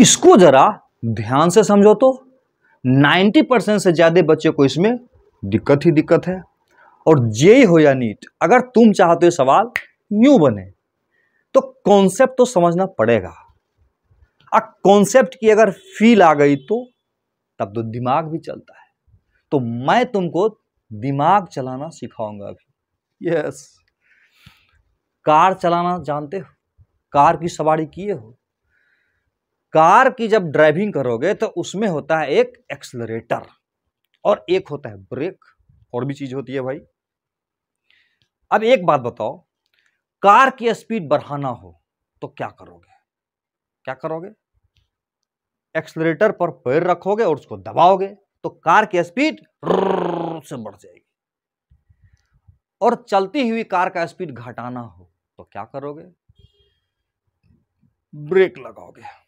इसको ज़रा ध्यान से समझो तो 90 परसेंट से ज़्यादा बच्चे को इसमें दिक्कत ही दिक्कत है और जे हो या नीट अगर तुम चाहते हो सवाल यूं बने तो कॉन्सेप्ट तो समझना पड़ेगा अब कॉन्सेप्ट की अगर फील आ गई तो तब तो दिमाग भी चलता है तो मैं तुमको दिमाग चलाना सिखाऊंगा अभी यस कार चलाना जानते हो कार की सवारी किए हो कार की जब ड्राइविंग करोगे तो उसमें होता है एक एक्सलरेटर और एक होता है ब्रेक और भी चीज़ होती है भाई अब एक बात बताओ कार की स्पीड बढ़ाना हो तो क्या करोगे क्या करोगे एक्सलरेटर पर पैर रखोगे और उसको दबाओगे तो कार की स्पीड से बढ़ जाएगी और चलती हुई कार का स्पीड घटाना हो तो क्या करोगे ब्रेक लगाओगे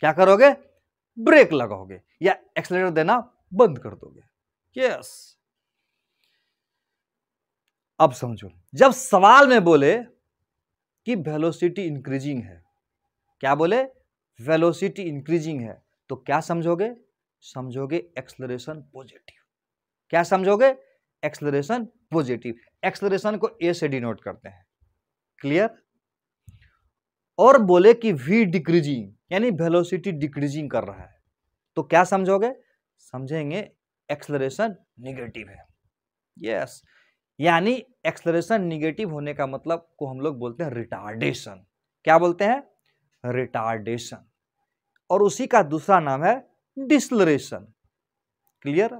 क्या करोगे ब्रेक लगाओगे या एक्सलेटर देना बंद कर दोगे यस अब समझो जब सवाल में बोले कि वेलोसिटी इंक्रीजिंग है क्या बोले वेलोसिटी इंक्रीजिंग है तो क्या समझोगे समझोगे एक्सलरेशन पॉजिटिव क्या समझोगे एक्सलरेशन पॉजिटिव एक्सलरेशन को ए से डिनोट करते हैं क्लियर और बोले कि वी डिक्रीजिंग यानी वेलोसिटी डिक्रीजिंग कर रहा है तो क्या समझोगे समझेंगे एक्सलरेशन निगेटिव है यस यानी एक्सलरेशन निगेटिव होने का मतलब को हम लोग बोलते हैं रिटार्डेशन क्या बोलते हैं रिटार्डेशन और उसी का दूसरा नाम है डिसलरेशन क्लियर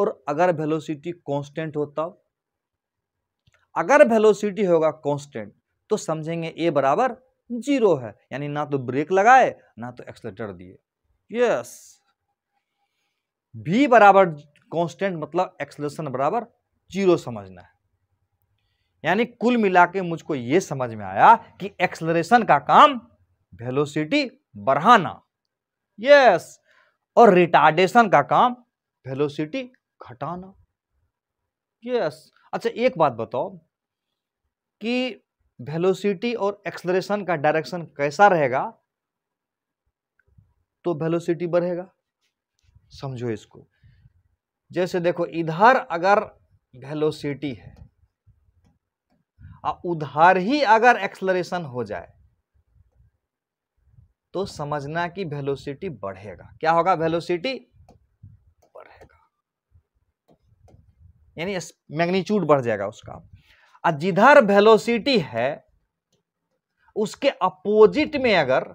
और अगर वेलोसिटी कांस्टेंट होता अगर वेलोसिटी होगा कांस्टेंट तो समझेंगे ए बराबर जीरो है यानी ना तो ब्रेक लगाए ना तो एक्सलेटर दिए यस भी बराबर कांस्टेंट मतलब एक्सलेशन बराबर जीरो समझना है यानी कुल मिला के मुझको ये समझ में आया कि एक्सलरेशन का काम वेलोसिटी बढ़ाना यस और रिटार्डेशन का काम वेलोसिटी घटाना यस अच्छा एक बात बताओ कि वेलोसिटी और एक्सलरेशन का डायरेक्शन कैसा रहेगा तो वेलोसिटी बढ़ेगा समझो इसको जैसे देखो इधर अगर वेलोसिटी है और उधर ही अगर एक्सलरेशन हो जाए तो समझना कि वेलोसिटी बढ़ेगा क्या होगा वेलोसिटी बढ़ेगा यानी मैग्नीट्यूड बढ़ जाएगा उसका और जिधर वेलोसिटी है उसके अपोजिट में अगर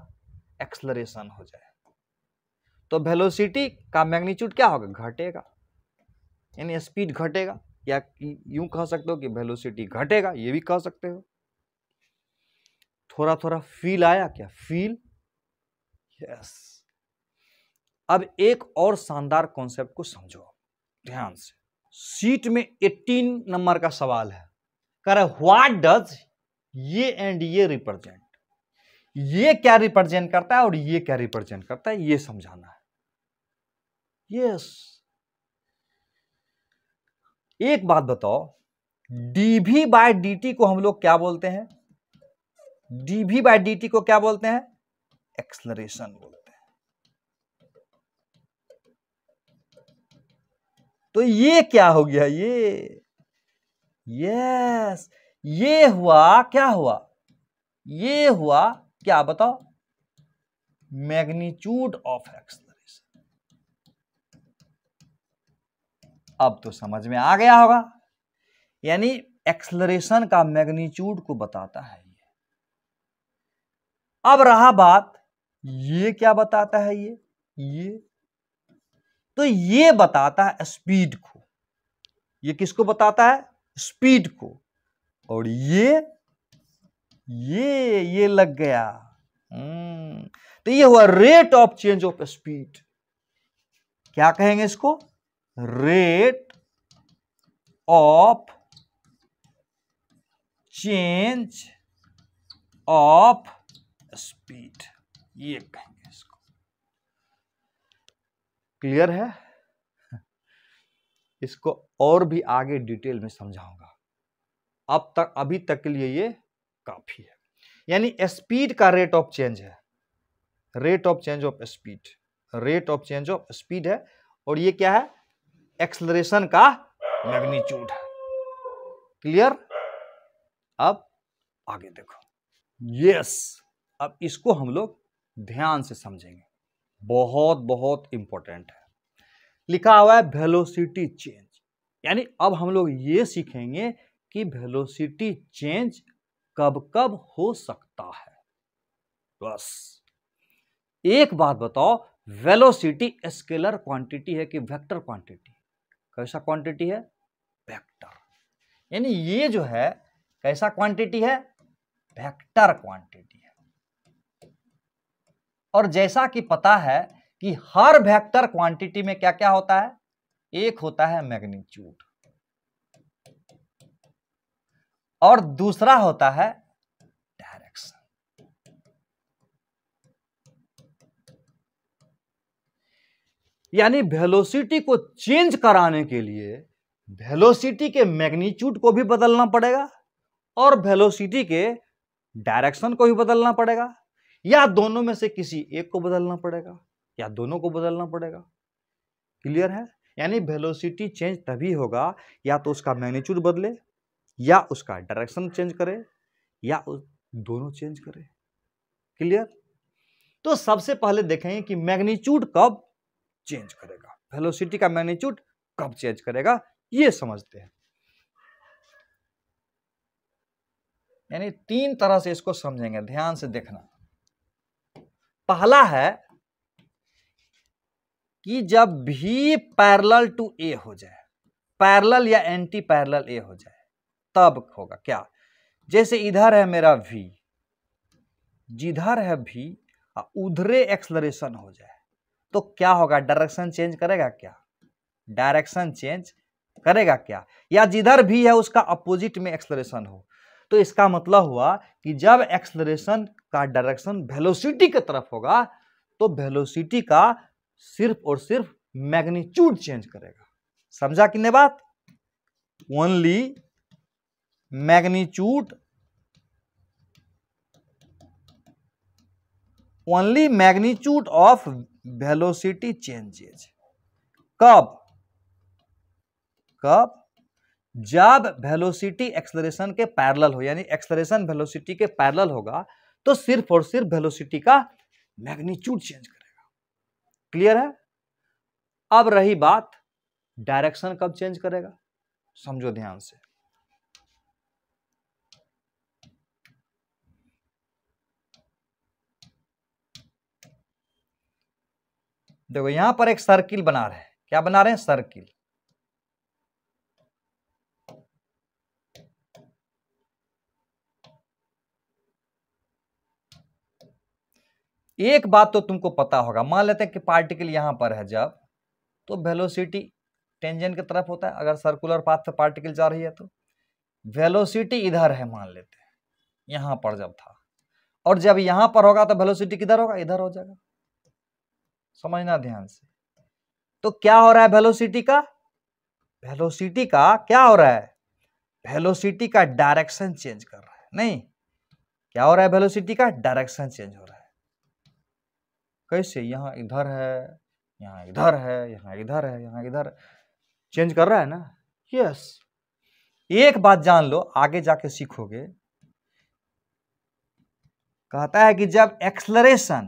एक्सलरेशन हो जाए तो वेलोसिटी का मैग्नीट्यूड क्या होगा घटेगा यानी स्पीड घटेगा या यूं कह सकते हो कि वेलोसिटी घटेगा ये भी कह सकते हो थोड़ा थोड़ा फील आया क्या फील यस अब एक और शानदार कॉन्सेप्ट को समझो ध्यान से सीट में 18 नंबर का सवाल है रहे व्हाट डज ये एंड ये रिप्रेजेंट ये क्या रिप्रेजेंट करता है और ये क्या रिप्रेजेंट करता है ये समझाना है यस एक बात बताओ डीवी बाय डीटी को हम लोग क्या बोलते हैं डीवी बाय डीटी को क्या बोलते हैं एक्सलरेशन बोलते हैं तो ये क्या हो गया ये यस ये हुआ क्या हुआ ये हुआ क्या बताओ मैग्नीट्यूड ऑफ एक्सलरेशन अब तो समझ में आ गया होगा यानी एक्सलरेशन का मैग्नीट्यूड को बताता है ये अब रहा बात ये क्या बताता है ये ये तो ये बताता है स्पीड को ये किसको बताता है स्पीड को और ये ये ये लग गया हम्म, तो ये हुआ rate of change of speed क्या कहेंगे इसको rate of change of speed ये कहेंगे इसको क्लियर है इसको और भी आगे डिटेल में समझाऊंगा अब तक अभी तक के लिए ये काफ़ी है यानी स्पीड का रेट ऑफ चेंज है rate of change of speed rate of change of speed है और ये क्या है एक्सलरेशन का मैग्नीट्यूड है क्लियर अब आगे देखो यस अब इसको हम लोग ध्यान से समझेंगे बहुत बहुत इंपॉर्टेंट है लिखा हुआ है वेलोसिटी चेंज यानी अब हम लोग ये सीखेंगे कि वेलोसिटी चेंज कब कब हो सकता है बस एक बात बताओ वेलोसिटी स्केलर क्वांटिटी है कि वेक्टर क्वांटिटी कैसा क्वांटिटी है वेक्टर यानी ये जो है कैसा क्वांटिटी है वेक्टर क्वांटिटी है और जैसा कि पता है कि हर वेक्टर क्वांटिटी में क्या क्या होता है एक होता है मैग्नीट्यूड और दूसरा होता है डायरेक्शन यानी वेलोसिटी को चेंज कराने के लिए वेलोसिटी के मैग्नीट्यूड को भी बदलना पड़ेगा और वेलोसिटी के डायरेक्शन को भी बदलना पड़ेगा या दोनों में से किसी एक को बदलना पड़ेगा या दोनों को बदलना पड़ेगा क्लियर है यानी वेलोसिटी चेंज तभी होगा या तो उसका मैग्नीट्यूड बदले या उसका डायरेक्शन चेंज करे या दोनों चेंज करे क्लियर तो सबसे पहले देखेंगे कि मैग्नीट्यूड कब चेंज करेगा वेलोसिटी का मैग्नीट्यूड कब चेंज करेगा ये समझते हैं यानी तीन तरह से इसको समझेंगे ध्यान से देखना पहला है कि जब भी पैरल टू ए हो जाए पैरल या एंटी पैरल ए हो जाए तब होगा क्या जैसे इधर है मेरा वी जिधर है भी उधरे एक्सलरेशन हो जाए तो क्या होगा डायरेक्शन चेंज करेगा क्या डायरेक्शन चेंज करेगा क्या या जिधर भी है उसका अपोजिट में एक्सलरेशन हो तो इसका मतलब हुआ कि जब एक्सलरेशन का डायरेक्शन वेलोसिटी की तरफ होगा तो वेलोसिटी का सिर्फ और सिर्फ मैग्नीट्यूड चेंज करेगा समझा कितने बात only magnitude only magnitude of velocity changes कब कब जब वेलोसिटी एक्सलरेशन के पैरेलल हो यानी एक्सलरेशन वेलोसिटी के पैरेलल होगा तो सिर्फ और सिर्फ वेलोसिटी का मैग्नीट्यूड चेंज कर क्लियर है अब रही बात डायरेक्शन कब चेंज करेगा समझो ध्यान से देखो यहां पर एक सर्किल बना रहे हैं क्या बना रहे हैं सर्किल एक बात तो तुमको पता होगा मान लेते हैं कि पार्टिकल यहाँ पर है जब तो वेलोसिटी टेंजन की तरफ होता है अगर सर्कुलर पाथ पे पार्टिकल जा रही है तो वेलोसिटी इधर है मान लेते हैं यहाँ पर जब था और जब यहाँ पर होगा तो वेलोसिटी किधर होगा इधर हो जाएगा समझना ध्यान से तो क्या हो रहा है वेलोसिटी का वेलोसिटी का क्या हो रहा है वेलोसिटी का डायरेक्शन चेंज कर रहा है नहीं क्या हो रहा है वेलोसिटी का डायरेक्शन चेंज हो रहा है कैसे यहाँ इधर है यहाँ इधर है यहाँ इधर है यहाँ इधर चेंज कर रहा है ना यस एक बात जान लो आगे जाके सीखोगे कहता है कि जब एक्सलरेशन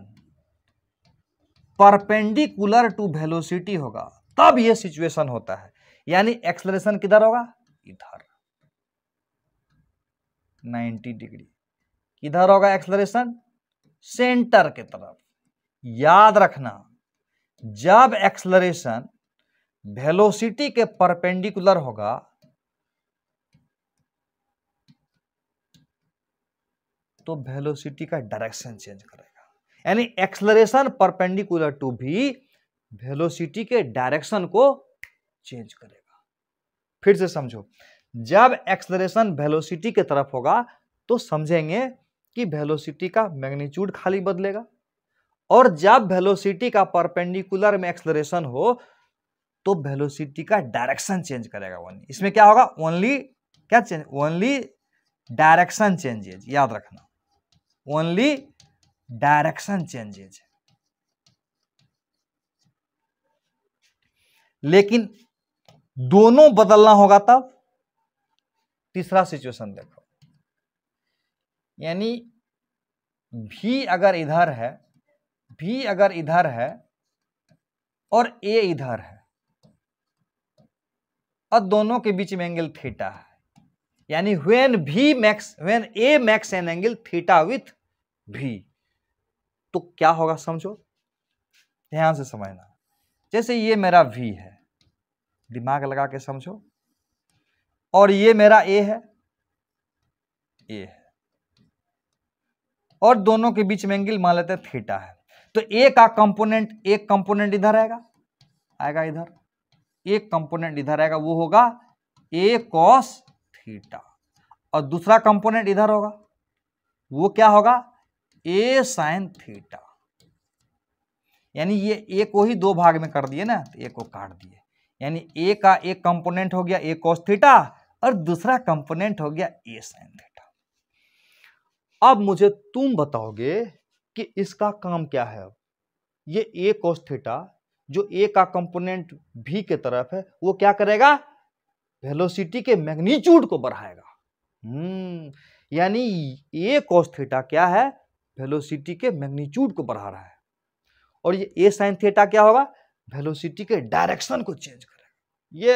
परपेंडिकुलर टू वेलोसिटी होगा तब ये सिचुएशन होता है यानी एक्सलरेशन किधर होगा इधर 90 डिग्री किधर होगा एक्सलरेशन सेंटर के तरफ याद रखना जब एक्सलरेशन वेलोसिटी के परपेंडिकुलर होगा तो वेलोसिटी का डायरेक्शन चेंज करेगा यानी acceleration perpendicular to B velocity के डायरेक्शन को चेंज करेगा फिर से समझो जब एक्सलरेशन वेलोसिटी के तरफ होगा तो समझेंगे कि वेलोसिटी का मैग्नीट्यूड खाली बदलेगा और जब वेलोसिटी का परपेंडिकुलर में एक्सलरेशन हो तो वेलोसिटी का डायरेक्शन चेंज करेगा ओनली इसमें क्या होगा ओनली क्या चेंज ओनली डायरेक्शन चेंजेज याद रखना ओनली डायरेक्शन चेंजेज लेकिन दोनों बदलना होगा तब तीसरा सिचुएशन देखो यानी भी अगर इधर है बी अगर इधर है और ए इधर है और दोनों के बीच में एंगल थीटा है यानी व्हेन भी makes when A makes an angle theta with B तो क्या होगा समझो ध्यान से समझना जैसे ये मेरा वी है दिमाग लगा के समझो और ये मेरा ए है ए है और दोनों के बीच में एंगल मान लेते हैं थीटा है तो ए का कंपोनेंट एक कंपोनेंट इधर आएगा आएगा इधर एक कंपोनेंट इधर आएगा वो होगा ए कॉस थीटा और दूसरा कंपोनेंट इधर होगा वो क्या होगा ए साइन थीटा यानी ये ए को ही दो भाग में कर दिए ना तो ए को काट दिए यानी ए का एक कंपोनेंट हो गया ए कॉस थीटा और दूसरा कंपोनेंट हो गया ए साइन थीटा अब मुझे तुम बताओगे कि इसका काम क्या है ये ए कोस थीटा जो ए का कंपोनेंट भी के तरफ है वो क्या करेगा वेलोसिटी के मैग्नीट्यूड को बढ़ाएगा हम्म यानी ए कोस थीटा क्या है वेलोसिटी के मैग्नीट्यूड को बढ़ा रहा है और ये ए साइन थीटा क्या होगा वेलोसिटी के डायरेक्शन को चेंज करेगा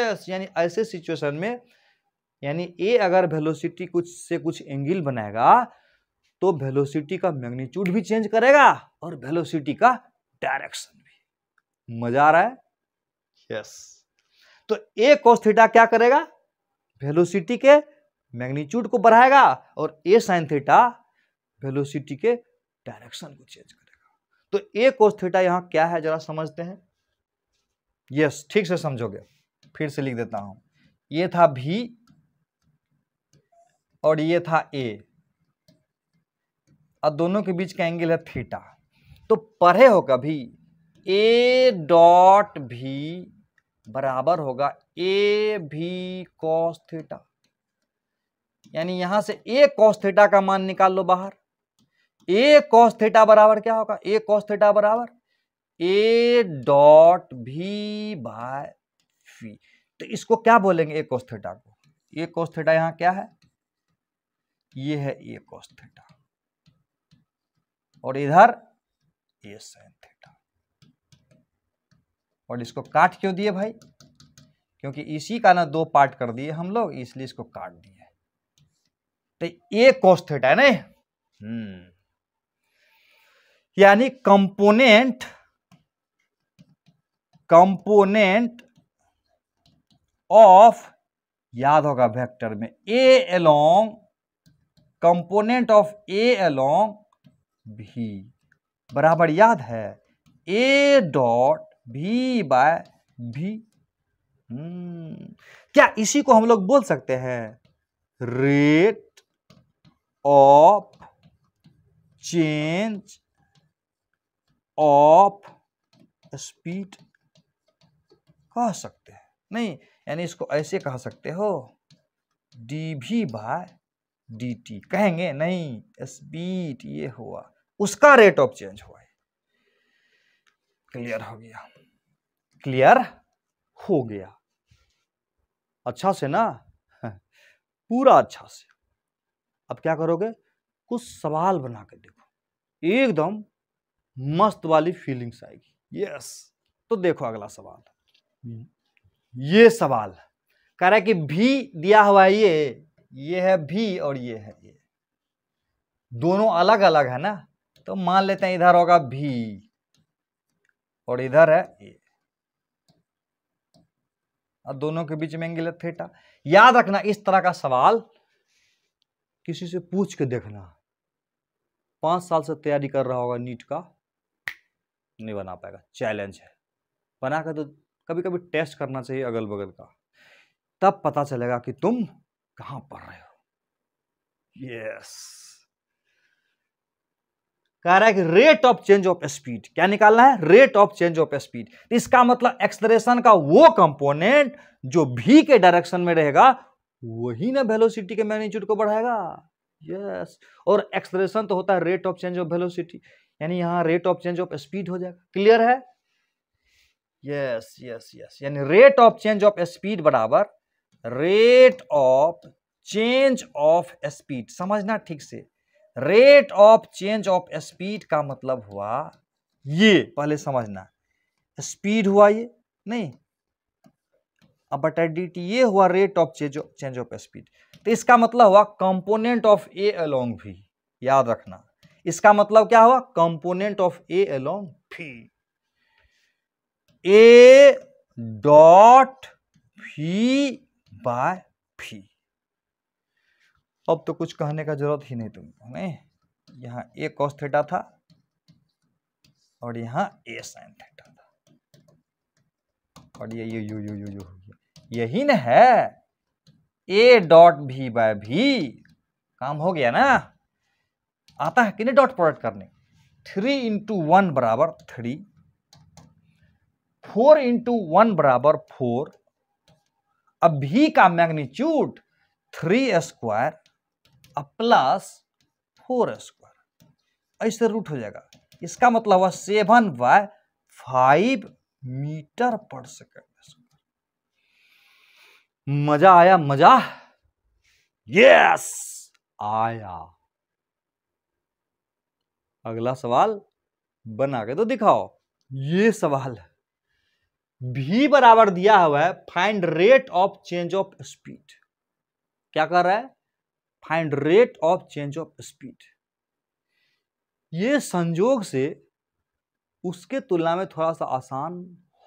यस यानी ऐसे सिचुएशन में यानी ए अगर वेलोसिटी कुछ से कुछ एंगल बनाएगा तो वेलोसिटी का मैग्नीट्यूड भी चेंज करेगा और वेलोसिटी का डायरेक्शन भी मजा आ रहा है यस yes. तो ए कोस थीटा क्या करेगा वेलोसिटी के मैग्नीट्यूड को बढ़ाएगा और ए साइन थीटा वेलोसिटी के डायरेक्शन को चेंज करेगा तो ए कोस थीटा यहां क्या है जरा समझते हैं यस yes, ठीक से समझोगे फिर से लिख देता हूं ये था भी और ये था ए और दोनों के बीच का एंगल है थीटा तो पढ़े हो कभी ए डॉट भी बराबर होगा ए भी कॉस थीटा यानी यहां से ए कॉस थीटा का मान निकाल लो बाहर ए कॉस थीटा बराबर क्या होगा ए कॉस थीटा बराबर ए डॉट भी बाय फी तो इसको क्या बोलेंगे ए कॉस थीटा को ए कॉस थीटा यहां क्या है ये है ए कॉस थीटा और इधर ये साइन थीटा और इसको काट क्यों दिए भाई क्योंकि इसी का ना दो पार्ट कर दिए हम लोग इसलिए इसको काट दिए तो ये कोस थीटा है ना हम्म। यानी कंपोनेंट कंपोनेंट ऑफ याद होगा वेक्टर में A along component of A along B बराबर याद है ए डॉट भी बाय भी क्या इसी को हम लोग बोल सकते हैं rate of change of speed कह सकते हैं नहीं यानी इसको ऐसे कह सकते हो डी भी बाय डी टी कहेंगे नहीं स्पीड ये हुआ उसका रेट ऑफ चेंज हुआ है क्लियर हो गया क्लियर हो गया अच्छा से ना पूरा अच्छा से अब क्या करोगे कुछ सवाल बना के देखो एकदम मस्त वाली फीलिंग्स आएगी यस तो देखो अगला सवाल ये सवाल कह रहा है कि भी दिया हुआ है ये ये है भी और ये है ये दोनों अलग अलग है ना तो मान लेते हैं इधर होगा भी और इधर है ए और दोनों के बीच में एंगल है थीटा याद रखना इस तरह का सवाल किसी से पूछ के देखना पांच साल से तैयारी कर रहा होगा नीट का नहीं बना पाएगा चैलेंज है बना कर तो कभी कभी टेस्ट करना चाहिए अगल बगल का तब पता चलेगा कि तुम कहां पढ़ रहे हो यस yes. कह रहा है कि rate of change of speed क्या निकालना है rate of change of speed इसका मतलब एक्सलरेशन का वो कंपोनेंट जो भी के डायरेक्शन में रहेगा वही ना वेलोसिटी के मैग्नीट्यूड को बढ़ाएगा यस और एक्सलरेशन तो होता है rate of change of velocity यानी यहां rate of change of speed हो जाएगा क्लियर है यस यस यस यानी rate of change of speed बराबर rate of change of speed समझना ठीक से rate of change of speed का मतलब हुआ ये पहले समझना स्पीड हुआ ये नहीं अब बटा डी ये हुआ rate of change change of speed तो इसका मतलब हुआ कंपोनेंट ऑफ ए अलोंग भी याद रखना इसका मतलब क्या हुआ component of A along v A dot v by B अब तो कुछ कहने का जरूरत ही नहीं तुमको नहीं यहाँ ए कॉस थेटा था और यहाँ ए साइन थेटा था और ये यू यू यू यू यू यही ना है ए डॉट भी बाय भी काम हो गया ना आता है कि नहीं डॉट प्रोडक्ट करने थ्री इंटू वन बराबर थ्री फोर इंटू वन बराबर फोर अब भी का magnitude three square plus four square ऐसे रूट हो जाएगा इसका मतलब हुआ seven by five metre per second मजा आया मजा यस आया अगला सवाल बना के तो दिखाओ ये सवाल भी बराबर दिया हुआ है find rate of change of speed क्या कर रहा है find rate of change of speed ये संजोग से उसके तुलना में थोड़ा सा आसान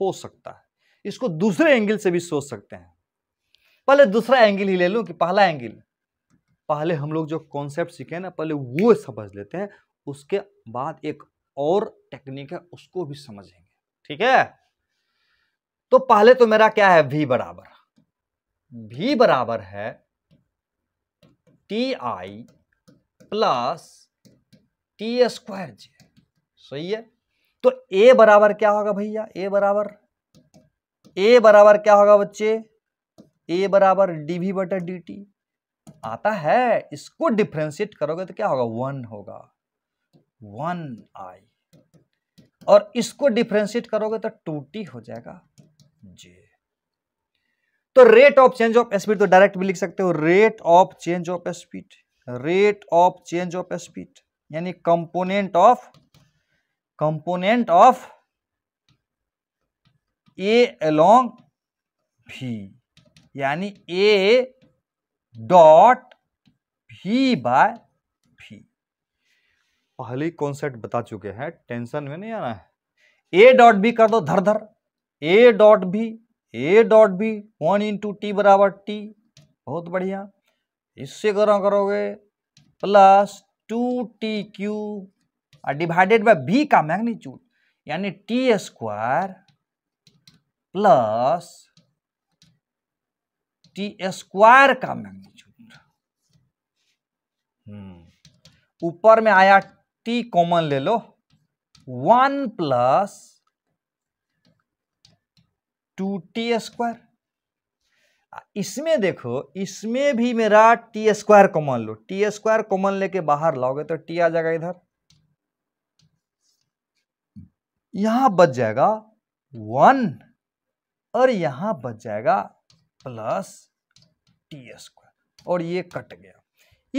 हो सकता है इसको दूसरे एंगल से भी सोच सकते हैं पहले दूसरा एंगल ही ले लूँ कि पहला एंगल पहले हम लोग जो कॉन्सेप्ट सीखे ना पहले वो समझ लेते हैं उसके बाद एक और टेक्निक है उसको भी समझेंगे ठीक है तो पहले तो मेरा क्या है भी बराबर भी बराबर है T I plus T square J सही है तो ए बराबर क्या होगा भैया ए बराबर ए बराबर क्या होगा बच्चे ए बराबर डी वी बटर डी टी आता है इसको डिफ्रेंशिएट करोगे तो क्या होगा वन होगा वन आई और इसको डिफ्रेंशिएट करोगे तो टू टी हो जाएगा जे तो rate of change of speed तो डायरेक्ट भी लिख सकते हो rate of change of speed rate of change of speed यानी component of component of A along B यानी ए डॉट भी बाय भी पहली कॉन्सेप्ट बता चुके हैं टेंशन में नहीं आना है ए डॉट बी कर दो धर धर A dot B A dot B one into T बराबर टी बहुत बढ़िया इससे करो करोगे प्लस टू टी क्यू और डिवाइडेड बाय बी का मैग्नीट्यूड यानी T square plus T square का मैग्नीट्यूड हम्म, ऊपर में आया टी कॉमन ले लो one plus two T square इसमें देखो इसमें भी मेरा टी स्क्वायर कॉमन लो टी स्क्वायर कॉमन लेके बाहर लाओगे तो टी आ जाएगा इधर यहां बच जाएगा वन और यहां बच जाएगा प्लस टी स्क्वायर और ये कट गया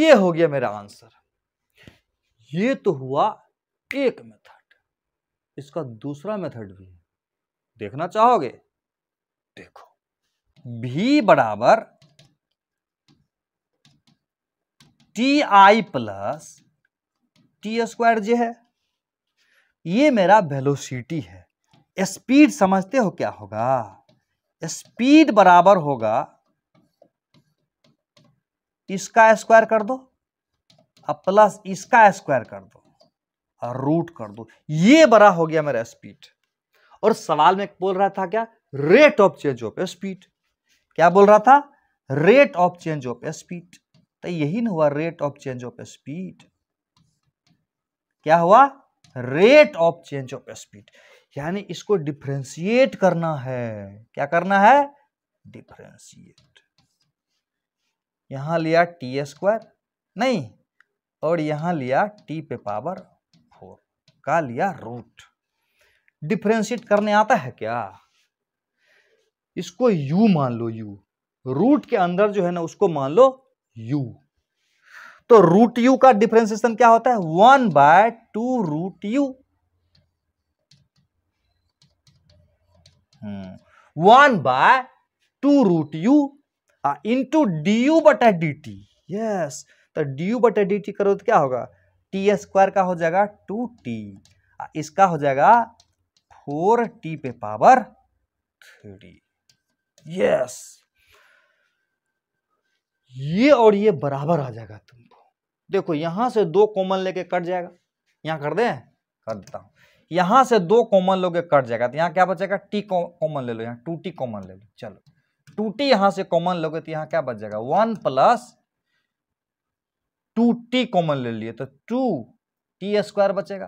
ये हो गया मेरा आंसर ये तो हुआ एक मेथड इसका दूसरा मेथड भी है देखना चाहोगे देखो भी बराबर T I plus T square J है ये मेरा वेलोसिटी है स्पीड समझते हो क्या होगा स्पीड बराबर होगा इसका स्क्वायर कर दो अब प्लस इसका स्क्वायर कर दो और रूट कर दो ये बड़ा हो गया मेरा स्पीड और सवाल में बोल रहा था क्या rate of change of speed क्या बोल रहा था rate of change of speed तो यही ना हुआ rate of change of speed क्या हुआ rate of change of speed यानी इसको डिफ्रेंशिएट करना है क्या करना है डिफ्रेंशिएट यहां लिया टी स्क्वायर नहीं और यहां लिया टी पे पावर फोर का लिया रूट डिफ्रेंशिएट करने आता है क्या इसको यू मान लो यू रूट के अंदर जो है ना उसको मान लो यू तो रूट यू का डिफ्रेंसिएशन क्या होता है one by two root u hmm, one by two root u into d u बटा डी टी यस तो डी यू बटा डी टी करो तो क्या होगा टी स्क्वायर का हो जाएगा टू टी इसका हो जाएगा फोर टी पे पावर थ्री यस ये और ये बराबर आ जाएगा तुमको देखो यहां से दो कॉमन लेके कट जाएगा यहां कर दे कर देता हूं यहां से दो कॉमन लोगे कट जाएगा तो यहां क्या बचेगा टी कॉमन ले लो यहाँ टू टी कॉमन ले लो चलो टू टी यहां से कॉमन लोगे तो यहां क्या बच जाएगा one plus two t common ले लिए तो टू टी स्क्वायर बचेगा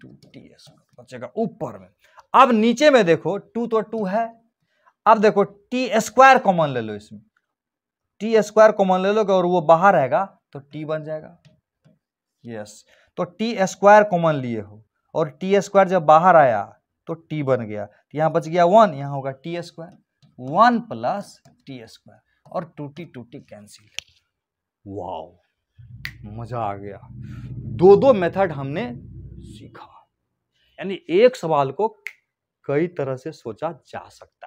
टू टी स्क्वायर बचेगा ऊपर में अब नीचे में देखो टू तो टू है अब देखो टी स्क्वायर कॉमन ले लो इसमें टी स्क्वायर कॉमन ले लो और वो बाहर आएगा तो टी बन जाएगा यस तो टी स्क्वायर कॉमन लिए हो और टी स्क्वायर जब बाहर आया तो टी बन गया तो यहाँ बच गया वन यहाँ होगा t square one plus T square और टूटी टूटी कैंसिल वाओ मजा आ गया दो दो मेथड हमने सीखा यानी एक सवाल को कई तरह से सोचा जा सकता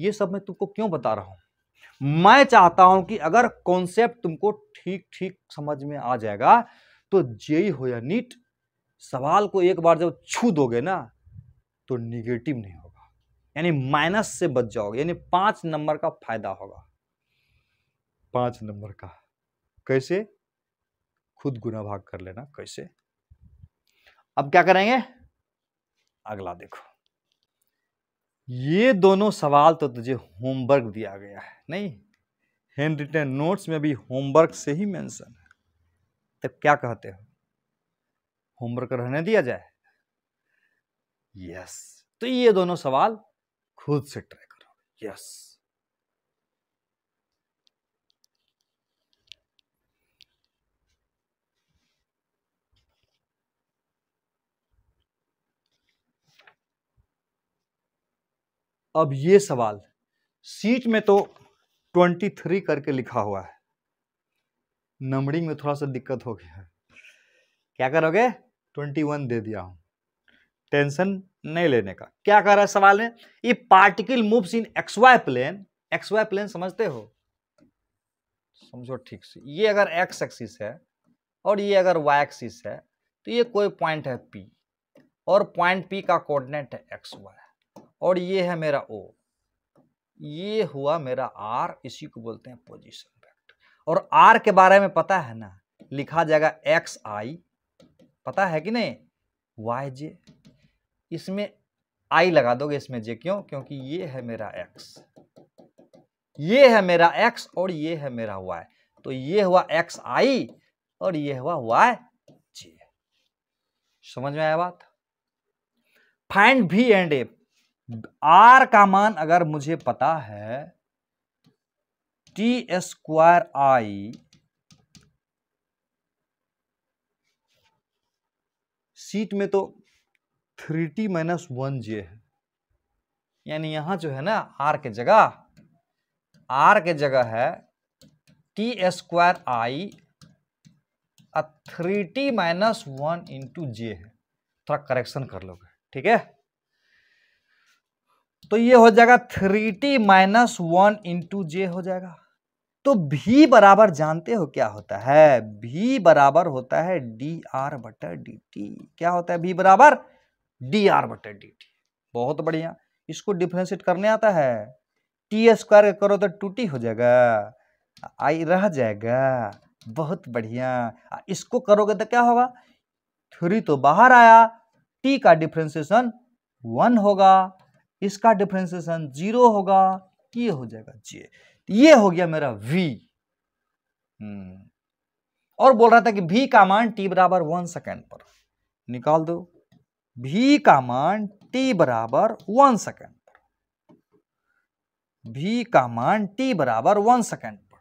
ये सब मैं तुमको क्यों बता रहा हूँ मैं चाहता हूँ कि अगर कॉन्सेप्ट तुमको ठीक ठीक समझ में आ जाएगा तो जेई हो या नीट सवाल को एक बार जब छू दोगे ना तो निगेटिव नहीं होगा यानी माइनस से बच जाओगे यानी पाँच नंबर का फायदा होगा पाँच नंबर का कैसे खुद गुना भाग कर लेना कैसे अब क्या करेंगे अगला देखो ये दोनों सवाल तो तुझे होमवर्क दिया गया है नहीं हैंड रिटन नोट्स में भी होमवर्क से ही मेंशन है तब क्या कहते हो होमवर्क रहने दिया जाए यस तो ये दोनों सवाल खुद से ट्राई करो यस अब ये सवाल सीट में तो 23 करके लिखा हुआ है नंबरिंग में थोड़ा सा दिक्कत हो गया है क्या करोगे 21 दे दिया हूं टेंशन नहीं लेने का क्या कह रहा है सवाल है ये particle moves in x y plane x y plane समझते हो समझो ठीक से ये अगर एक्स एक्सिस है और ये अगर वाई एक्सिस है तो ये कोई पॉइंट है पी और पॉइंट पी का कोऑर्डिनेट है एक्स वाई और ये है मेरा ओ ये हुआ मेरा आर इसी को बोलते हैं पोजिशन वेक्टर और आर के बारे में पता है ना लिखा जाएगा एक्स आई पता है कि नहीं वाई जे इसमें आई लगा दोगे इसमें जे क्यों क्योंकि ये है मेरा एक्स ये है मेरा एक्स और ये है मेरा वाई तो ये हुआ एक्स आई और ये हुआ वाई जे समझ में आया बात फाइंड भी एंड एफ आर का मान अगर मुझे पता है टी स्क्वायर आई सीट में तो three t minus one j है यानी यहां जो है ना आर के जगह आर के जगह है t square i three t minus one into j है थोड़ा करेक्शन कर लोगे ठीक है तो ये हो जाएगा three t minus one into j हो जाएगा तो भी बराबर जानते हो क्या होता है भी बराबर होता है डी आर बटर डी टी क्या होता है भी बराबर डी आर बटर डी टी बहुत बढ़िया इसको डिफ्रेंशिएट करने आता है टी स्क्वायर करो तो टू टी हो जाएगा आई रह जाएगा बहुत बढ़िया इसको करोगे तो क्या होगा थ्री तो बाहर आया टी का डिफ्रेंसिएशन वन होगा इसका डिफ्रेंसिएशन जीरो होगा ये हो जाएगा जे तो ये हो गया मेरा वी हम्म। और बोल रहा था कि भी का मान टी बराबर वन सेकेंड पर निकाल दो भी का मान टी बराबर वन सेकेंड पर भी का मान टी बराबर वन सेकेंड पर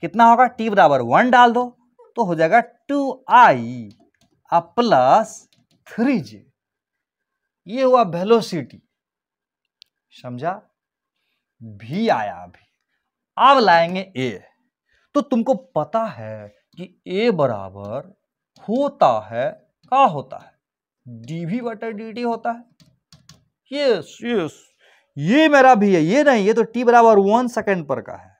कितना होगा टी बराबर वन डाल दो तो हो जाएगा टू आई और प्लस थ्री जे ये हुआ वेलोसिटी समझा भी आया अभी अब लाएंगे ए तो तुमको पता है कि ए बराबर होता है का होता है डी भी बटर डी टी होता है यस यस ये मेरा भी है ये नहीं ये तो टी बराबर वन सेकेंड पर का है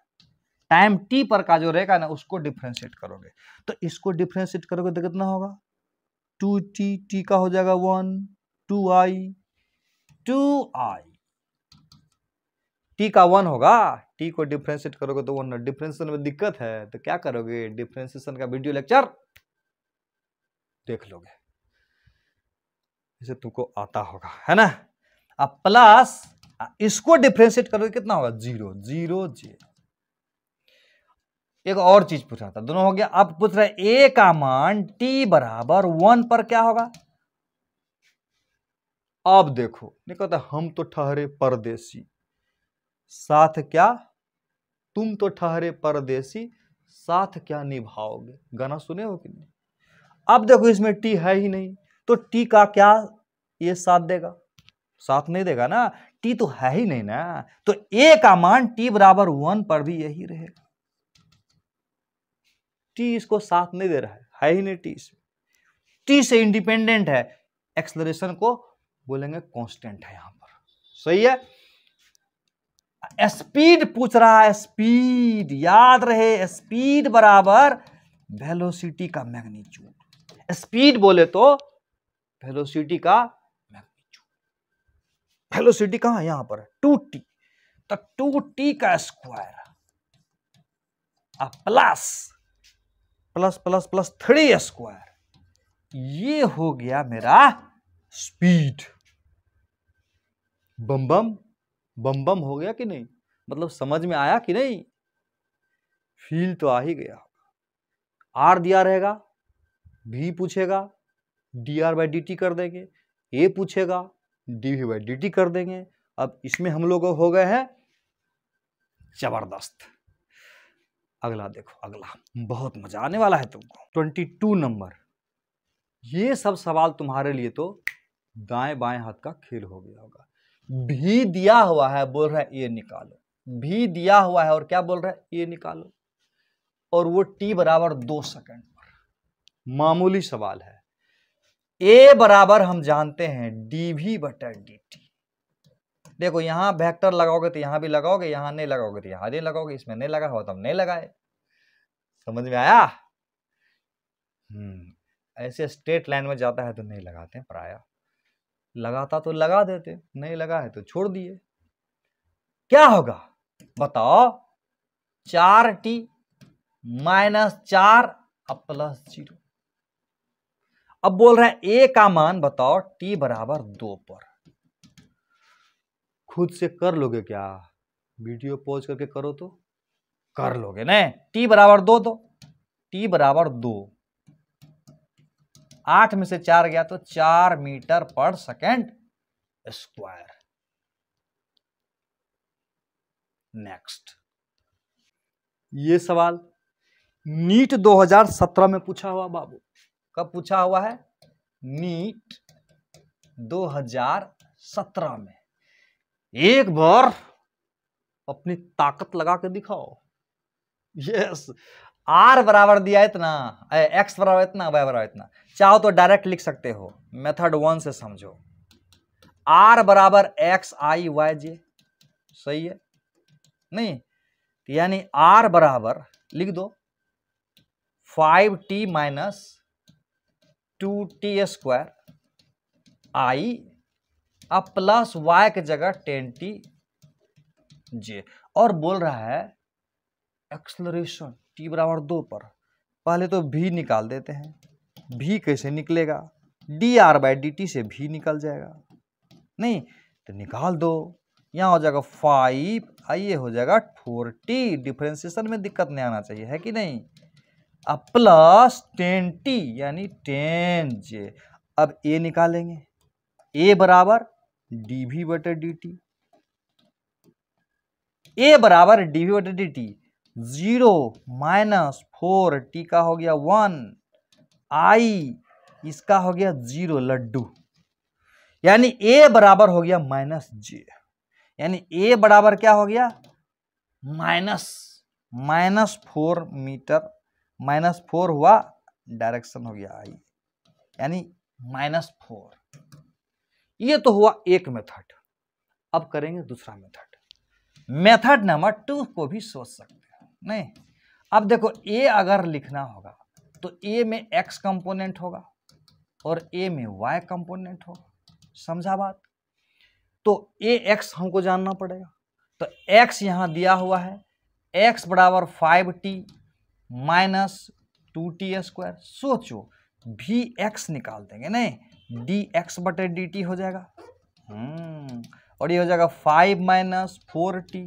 टाइम टी पर का जो रहेगा ना उसको डिफ्रेंशिएट करोगे तो इसको डिफ्रेंशिएट करोगे तो कितना होगा टू टी टी का हो जाएगा one two i two i t का वन होगा टी को डिफ्रेंशिएट करोगे तो वन डिफ्रेंशिएशन में दिक्कत है तो क्या करोगे डिफ्रेंशिएशन का वीडियो लेक्चर देख लोगे इसे तुमको आता होगा है ना अब प्लस इसको डिफ्रेंशिएट करोगे कितना होगा जीरो जीरो जीरो एक और चीज पूछ रहा था दोनों हो गया अब पूछ रहे ए का मान टी बराबर वन पर क्या होगा अब देखो नहीं कहता हम तो ठहरे परदेसी साथ क्या तुम तो ठहरे परदेसी साथ क्या निभाओगे गाना सुने हो कि नहीं अब देखो इसमें टी है ही नहीं तो टी का क्या ये साथ देगा साथ नहीं देगा ना टी तो है ही नहीं ना तो ए का मान टी बराबर वन पर भी यही रहेगा टी इसको साथ नहीं दे रहा है है ही नहीं टी इसमें टी से इंडिपेंडेंट है एक्सलरेशन को बोलेंगे कांस्टेंट है यहां पर सही है स्पीड पूछ रहा है स्पीड याद रहे स्पीड बराबर वेलोसिटी का मैग्नीट्यूड स्पीड बोले तो वेलोसिटी का मैग्नीट्यूड वेलोसिटी कहां है यहां पर टू टी तो टू टी का square plus plus plus plus three square ये हो गया मेरा स्पीड बम बम बम बम हो गया कि नहीं मतलब समझ में आया कि नहीं फील तो आ ही गया आर दिया रहेगा भी पूछेगा d r by d t कर देंगे ए पूछेगा d v by d t कर देंगे अब इसमें हम लोग हो गए हैं जबरदस्त अगला देखो अगला बहुत मजा आने वाला है तुमको ट्वेंटी टू नंबर ये सब सवाल तुम्हारे लिए तो दाएं बाएं हाथ का खेल हो गया होगा भी दिया हुआ है बोल रहा है ये निकालो भी दिया हुआ है और क्या बोल रहा है ये निकालो और वो टी बराबर दो सेकंड पर मामूली सवाल है ए बराबर हम जानते हैं डी भी बटर डी टी देखो यहाँ वेक्टर लगाओगे तो यहाँ भी लगाओगे यहाँ नहीं लगाओगे तो यहाँ नहीं लगाओगे इसमें नहीं लगा हो तो हम नहीं लगाए समझ में आया हम्म, ऐसे स्ट्रेट लाइन में जाता है तो नहीं लगाते हैं प्राय लगाता तो लगा देते नहीं लगा है तो छोड़ दिए क्या होगा बताओ चार टी माइनस चार अब प्लस जीरो अब बोल रहा है ए का मान बताओ टी बराबर दो पर खुद से कर लोगे क्या वीडियो पॉज करके करो तो कर लोगे न टी बराबर दो दो तो। टी बराबर दो आठ में से चार गया तो चार metre per second square next ये सवाल नीट 2017 में पूछा हुआ बाबू कब पूछा हुआ है नीट 2017 में एक बार अपनी ताकत लगा के दिखाओ यस आर बराबर दिया इतना एक्स बराबर इतना वाई बराबर इतना चाहो तो डायरेक्ट लिख सकते हो मेथड वन से समझो आर बराबर एक्स आई वाई जे सही है नहीं तो यानी आर बराबर लिख दो five t minus two T square i अब प्लस वाई के जगह टेन टी जे और बोल रहा है एक्सलोरेशन टी बराबर दो पर पहले तो भी निकाल देते हैं भी कैसे निकलेगा d r by d t से भी निकल जाएगा नहीं तो निकाल दो यहाँ हो जाएगा फाइव आइए हो जाएगा फोर टी डिफ्रेंसिएशन में दिक्कत नहीं आना चाहिए है कि नहीं अब प्लस टेन टी यानी टेन जे अब ए निकालेंगे ए बराबर डी वी बटर डी टी ए बराबर डी वी बटर D t zero minus four t का हो गया वन आई इसका हो गया जीरो लड्डू यानी ए बराबर हो गया माइनस जे यानी ए बराबर क्या हो गया minus minus four metre minus four हुआ डायरेक्शन हो गया आई यानी माइनस फोर ये तो हुआ एक मेथड अब करेंगे दूसरा मेथड मेथड नंबर टू को भी सोच सकते हैं नहीं अब देखो ए अगर लिखना होगा तो ए में एक्स कंपोनेंट होगा और ए में वाई कंपोनेंट होगा समझा बात तो ए एक्स हमको जानना पड़ेगा तो एक्स यहाँ दिया हुआ है एक्स बराबर five t minus two T square सोचो भी एक्स निकाल देंगे नहीं डी एक्स बटे डी टी हो जाएगा हम्म, और ये हो जाएगा फाइव माइनस फोर टी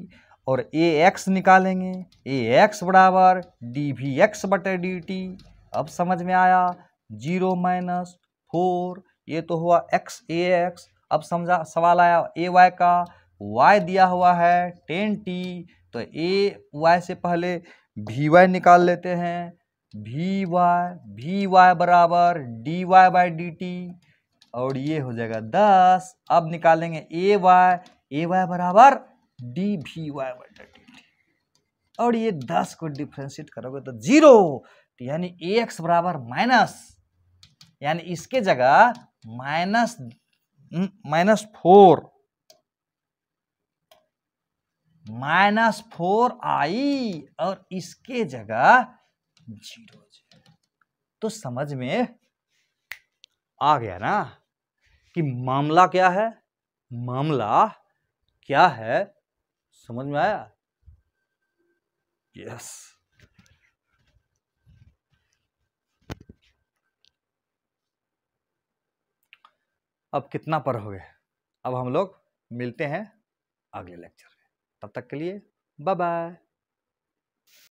और ए एक्स निकालेंगे ए एक्स बराबर डी वी एक्स बटे डी टी अब समझ में आया जीरो माइनस फोर ये तो हुआ एक्स ए एक्स अब समझा सवाल आया ए वाई का वाई दिया हुआ है टेन टी तो ए वाई से पहले वी वाई निकाल लेते हैं वी वाई वी वाई बराबर d y by d t और ये हो जाएगा दस अब निकालेंगे ए वाई ए वाई बराबर डी भी वाई बटा डी टी और ये दस को डिफ्रेंशिएट करोगे तो जीरो तो यानी ए एक्स बराबर माइनस यानी इसके जगह minus minus four minus four i और इसके जगह जीरो तो समझ में आ गया ना कि मामला क्या है मामला क्या है समझ में आया यस अब कितना पर हो गए अब हम लोग मिलते हैं अगले लेक्चर में तब तक के लिए बाय बाय